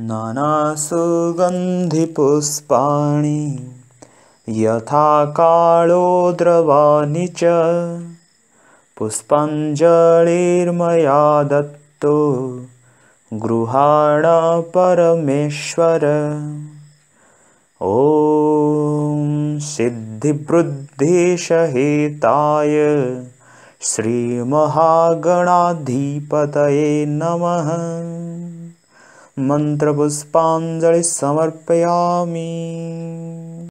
नानासुगन्धिपुष्पाणि यथा कालो द्रवाणि च पुष्पाञ्जलिर्मया दत्तो परमेश्वर ॐ सिद्धिबुद्धेशहेताय श्रीमहागणाधिपतये नमः मन्त्रपुष्पाञ्जलिः समर्पयामि